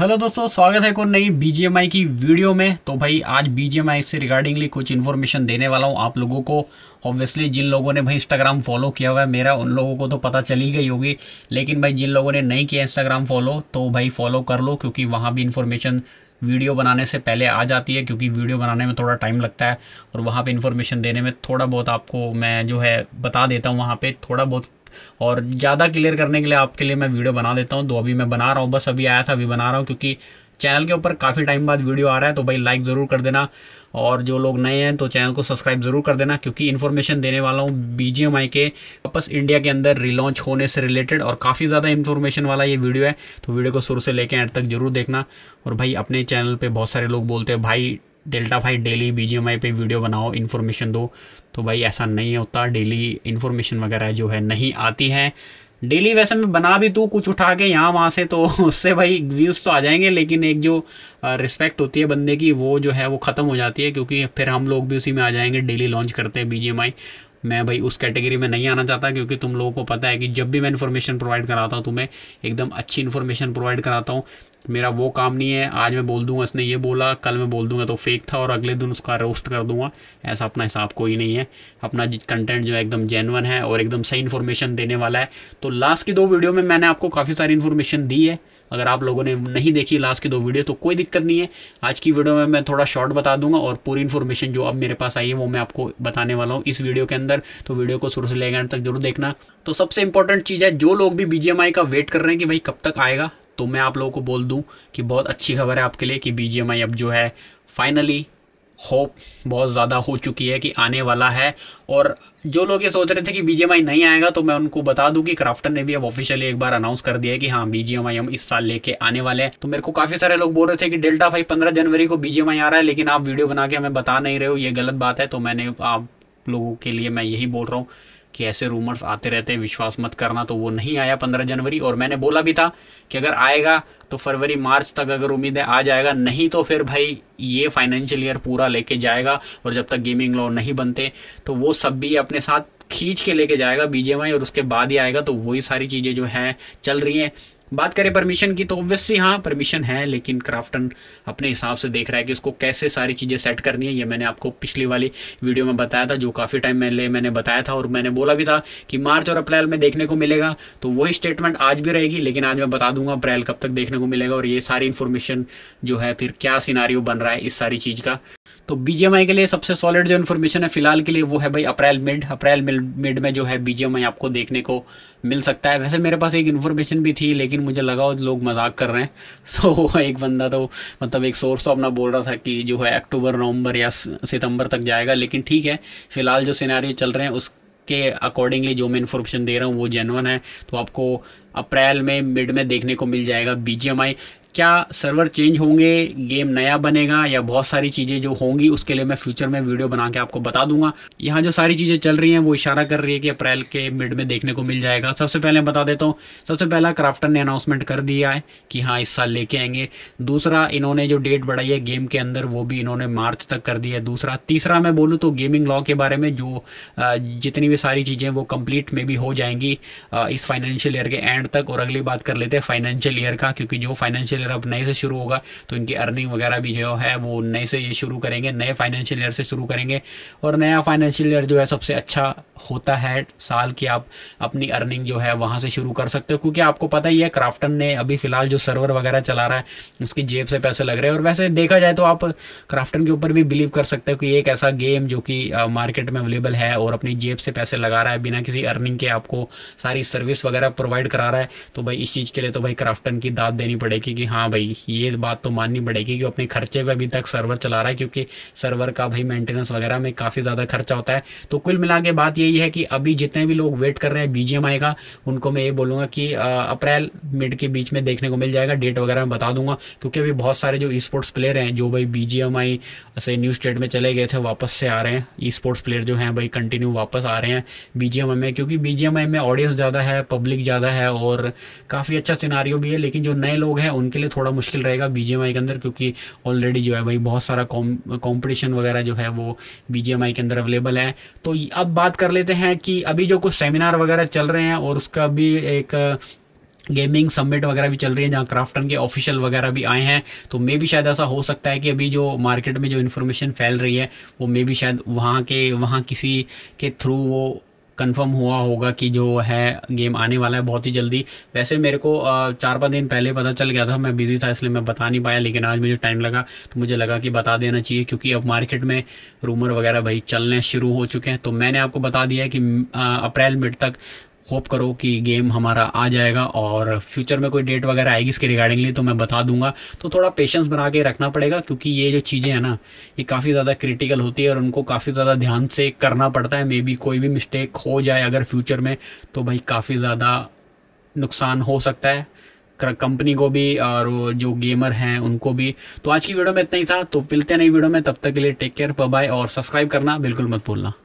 hello दोस्तों स्वागत है को नई BGMI की वीडियो में तो भाई आज BGMI से रिगार्डिंगली कुछ इन्फॉर्मेशन देने वाला हूँ आप लोगों को ऑब्वियसली जिन लोगों ने भाई इंस्टाग्राम फॉलो किया हुआ है मेरा उन लोगों को तो पता चली गई होगी लेकिन भाई जिन लोगों ने नहीं किया इंस्टाग्राम फॉलो तो भाई फॉलो कर लो क्योंकि वहाँ भी इन्फॉर्मेशन वीडियो बनाने से पहले आ जाती है क्योंकि वीडियो बनाने में थोड़ा टाइम लगता है और वहाँ पर इन्फॉर्मेशन देने में थोड़ा बहुत आपको मैं जो है बता देता हूँ वहाँ पर थोड़ा बहुत और ज़्यादा क्लियर करने के लिए आपके लिए मैं वीडियो बना देता हूँ तो अभी मैं बना रहा हूँ बस अभी आया था अभी बना रहा हूँ क्योंकि चैनल के ऊपर काफ़ी टाइम बाद वीडियो आ रहा है तो भाई लाइक ज़रूर कर देना और जो लोग नए हैं तो चैनल को सब्सक्राइब ज़रूर कर देना क्योंकि इन्फॉर्मेशन देने वाला हूँ बी के वापस इंडिया के अंदर रिलॉन्च होने से रिलेटेड और काफ़ी ज़्यादा इन्फॉर्मेशन वाला ये वीडियो है तो वीडियो को शुरू से लेकर एंड तक जरूर देखना और भाई अपने चैनल पर बहुत सारे लोग बोलते हैं भाई डेल्टा फाइव डेली बी पे वीडियो बनाओ इन्फॉर्मेशन दो तो भाई ऐसा नहीं होता डेली इन्फॉर्मेशन वगैरह जो है नहीं आती है डेली वैसे मैं बना भी तू कुछ उठा के यहाँ वहाँ से तो उससे भाई व्यूज़ तो आ जाएंगे लेकिन एक जो रिस्पेक्ट होती है बंदे की वो जो है वो ख़त्म हो जाती है क्योंकि फिर हम लोग भी उसी में आ जाएंगे डेली लॉन्च करते हैं बी मैं भाई उस कैटेगरी में नहीं आना चाहता क्योंकि तुम लोगों को पता है कि जब भी मैं इन्फॉर्मेशन प्रोवाइड कराता हूँ तुम्हें एकदम अच्छी इन्फॉर्मेशन प्रोवाइड कराता हूँ मेरा वो काम नहीं है आज मैं बोल दूंगा इसने ये बोला कल मैं बोल दूंगा तो फेक था और अगले दिन उसका रोस्ट कर दूंगा ऐसा अपना हिसाब कोई नहीं है अपना कंटेंट जो है एकदम जेनवन है और एकदम सही इन्फॉर्मेशन देने वाला है तो लास्ट की दो वीडियो में मैंने आपको काफ़ी सारी इन्फॉर्मेशन दी है अगर आप लोगों ने नहीं देखी लास्ट की दो वीडियो तो कोई दिक्कत नहीं है आज की वीडियो में मैं थोड़ा शॉर्ट बता दूंगा और पूरी इन्फॉर्मेशन जो अब मेरे पास आई है वो मैं आपको बताने वाला हूँ इस वीडियो के अंदर तो वीडियो को शुरू से लेकर तक जरूर देखना तो सबसे इंपॉर्टेंट चीज़ है जो लोग भी बीजेएमआई का वेट कर रहे हैं कि भाई कब तक आएगा तो मैं आप लोगों को बोल दूं कि बहुत अच्छी खबर है आपके लिए कि बी अब जो है फाइनली होप बहुत ज़्यादा हो चुकी है कि आने वाला है और जो लोग ये सोच रहे थे कि बी नहीं आएगा तो मैं उनको बता दूं कि क्राफ्टन ने भी अब ऑफिशियली एक बार अनाउंस कर दिया है कि हाँ बी हम इस साल लेके आने वाले हैं तो मेरे को काफ़ी सारे लोग बोल रहे थे कि डेल्टा फाइव पंद्रह जनवरी को बी आ रहा है लेकिन आप वीडियो बना के हमें बता नहीं रहे हो ये गलत बात है तो मैंने आप लोगों के लिए मैं यही बोल रहा हूँ कि ऐसे रूमर्स आते रहते हैं विश्वास मत करना तो वो नहीं आया पंद्रह जनवरी और मैंने बोला भी था कि अगर आएगा तो फरवरी मार्च तक अगर उम्मीद है आ जाएगा नहीं तो फिर भाई ये फाइनेंशियल ईयर पूरा लेके जाएगा और जब तक गेमिंग लॉ नहीं बनते तो वो सब भी अपने साथ खींच के लेके जाएगा बीजेम और उसके बाद ही आएगा तो वही सारी चीज़ें जो हैं चल रही हैं बात करें परमिशन की तो ऑब्वियसली हाँ परमिशन है लेकिन क्राफ्टन अपने हिसाब से देख रहा है कि उसको कैसे सारी चीज़ें सेट करनी है ये मैंने आपको पिछली वाली वीडियो में बताया था जो काफ़ी टाइम पहले मैंने बताया था और मैंने बोला भी था कि मार्च और अप्रैल में देखने को मिलेगा तो वही स्टेटमेंट आज भी रहेगी लेकिन आज मैं बता दूंगा अप्रैल कब तक देखने को मिलेगा और ये सारी इन्फॉर्मेशन जो है फिर क्या सिनारियो बन रहा है इस सारी चीज़ का तो बीजेएमआई के लिए सबसे सॉलिड जो इन्फॉर्मेशन है फिलहाल के लिए वो है भाई अप्रैल मिड अप्रैल मिड में जो है बीजेएमआई आपको देखने को मिल सकता है वैसे मेरे पास एक इन्फॉर्मेशन भी थी लेकिन मुझे लगा लोग मजाक कर रहे हैं तो एक बंदा तो मतलब एक सोर्स तो अपना बोल रहा था कि जो है अक्टूबर नवंबर या सितंबर तक जाएगा लेकिन ठीक है फिलहाल जो सिनारी चल रहे हैं उस के अकॉर्डिंगली जो मैं इन्फॉर्मेशन दे रहा हूँ वो जेनवन है तो आपको अप्रैल में मिड में देखने को मिल जाएगा बीजेएमआई क्या सर्वर चेंज होंगे गेम नया बनेगा या बहुत सारी चीज़ें जो होंगी उसके लिए मैं फ्यूचर में वीडियो बना के आपको बता दूंगा यहाँ जो सारी चीज़ें चल रही हैं वो इशारा कर रही है कि अप्रैल के मिड में देखने को मिल जाएगा सबसे पहले बता देता हूँ सबसे पहला क्राफ्टर ने अनाउंसमेंट कर दिया है कि हाँ इस साल लेके आएंगे दूसरा इन्होंने जो डेट बढ़ाई है गेम के अंदर वो भी इन्होंने मार्च तक कर दिया है दूसरा तीसरा मैं बोलूँ तो गेमिंग लॉ के बारे में जो जितनी भी सारी चीज़ें वो कम्प्लीट में भी हो जाएंगी इस फाइनेंशियल ईयर के एंड तक और अगली बात कर लेते हैं फाइनेंशियल ईयर का क्योंकि जो फाइनेंशियल ईयर अब नए से शुरू होगा तो इनकी अर्निंग वगैरह भी जो है वो नए से ये शुरू करेंगे नए फाइनेंशियल ईयर से शुरू करेंगे और नया फाइनेंशियल ईयर जो है सबसे अच्छा होता है साल की आप अपनी अर्निंग जो है वहाँ से शुरू कर सकते हो क्योंकि आपको पता ही है क्राफ्टन ने अभी फ़िलहाल जो सर्वर वगैरह चला रहा है उसकी जेब से पैसे लग रहे हैं और वैसे देखा जाए तो आप क्राफ्टन के ऊपर भी बिलीव कर सकते हो कि एक ऐसा गेम जो कि मार्केट में अवेलेबल है और अपनी जेब से पैसे लगा रहा है बिना किसी अर्निंग के आपको सारी सर्विस वगैरह प्रोवाइड करा रहा है तो भाई इस चीज़ के लिए तो भाई क्राफ्टन की दाद देनी पड़ेगी कि हाँ भाई ये बात तो माननी पड़ेगी कि अपने खर्चे पर अभी तक सर्वर चला रहा है क्योंकि सर्वर का भाई मेंटेनेंस वगैरह में काफ़ी ज़्यादा खर्चा होता है तो कुल मिला के बात यही है कि अभी जितने भी लोग वेट कर रहे हैं बी आएगा उनको मैं ये बोलूँगा कि अप्रैल मिड के बीच में देखने को मिल जाएगा डेट वगैरह मैं बता दूंगा क्योंकि अभी बहुत सारे जो ई स्पोर्ट्स प्लेयर हैं जो भाई बी से न्यू स्टेट में चले गए थे वापस से आ रहे हैं ई स्पोर्ट्स प्लेयर जो हैं भाई कंटिन्यू वापस आ रहे हैं बी में क्योंकि बी में ऑडियंस ज़्यादा है पब्लिक ज़्यादा है और काफ़ी अच्छा सिनारियों भी है लेकिन जो नए लोग हैं उनके लिए थोड़ा मुश्किल रहेगा बी के अंदर क्योंकि ऑलरेडी जो है भाई बहुत सारा कॉम्पिटिशन वगैरह जो है वो बी के अंदर अवेलेबल है तो अब बात कर लेते हैं कि अभी जो कुछ सेमिनार वगैरह चल रहे हैं और उसका भी एक गेमिंग समिट वगैरह भी चल रही है जहाँ क्राफ्टन के ऑफिशियल वगैरह भी आए हैं तो मे भी शायद ऐसा हो सकता है कि अभी जो मार्केट में जो इन्फॉर्मेशन फैल रही है वो मे भी शायद वहाँ के वहाँ किसी के थ्रू वो कंफर्म हुआ होगा कि जो है गेम आने वाला है बहुत ही जल्दी वैसे मेरे को चार पाँच दिन पहले पता चल गया था मैं बिज़ी था इसलिए मैं बता नहीं पाया लेकिन आज मुझे टाइम लगा तो मुझे लगा कि बता देना चाहिए क्योंकि अब मार्केट में रूमर वगैरह भाई चलने शुरू हो चुके हैं तो मैंने आपको बता दिया है कि अप्रैल मिड तक होप करो कि गेम हमारा आ जाएगा और फ्यूचर में कोई डेट वगैरह आएगी इसके रिगार्डिंगली तो मैं बता दूंगा तो थोड़ा पेशेंस बना के रखना पड़ेगा क्योंकि ये जो चीज़ें हैं ना ये काफ़ी ज़्यादा क्रिटिकल होती है और उनको काफ़ी ज़्यादा ध्यान से करना पड़ता है मे बी कोई भी मिस्टेक हो जाए अगर फ्यूचर में तो भाई काफ़ी ज़्यादा नुकसान हो सकता है कंपनी को भी और जो गेमर हैं उनको भी तो आज की वीडियो में इतना ही था तो मिलते हैं नई वीडियो में तब तक के लिए टेक केयर बाय और सब्सक्राइब करना बिल्कुल मत भूलना